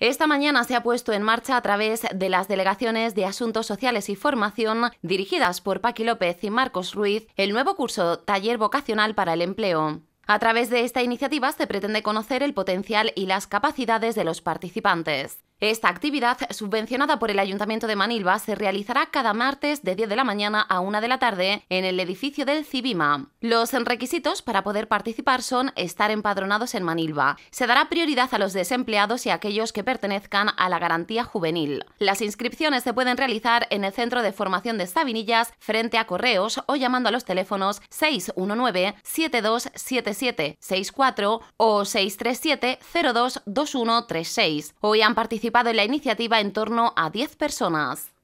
Esta mañana se ha puesto en marcha a través de las delegaciones de Asuntos Sociales y Formación dirigidas por Paqui López y Marcos Ruiz el nuevo curso Taller Vocacional para el Empleo. A través de esta iniciativa se pretende conocer el potencial y las capacidades de los participantes. Esta actividad, subvencionada por el Ayuntamiento de Manilva, se realizará cada martes de 10 de la mañana a 1 de la tarde en el edificio del Cibima. Los requisitos para poder participar son estar empadronados en Manilva. Se dará prioridad a los desempleados y a aquellos que pertenezcan a la garantía juvenil. Las inscripciones se pueden realizar en el Centro de Formación de Sabinillas, frente a Correos o llamando a los teléfonos 619-7277-64 o 637-022136. Hoy han participado participado en la iniciativa en torno a 10 personas.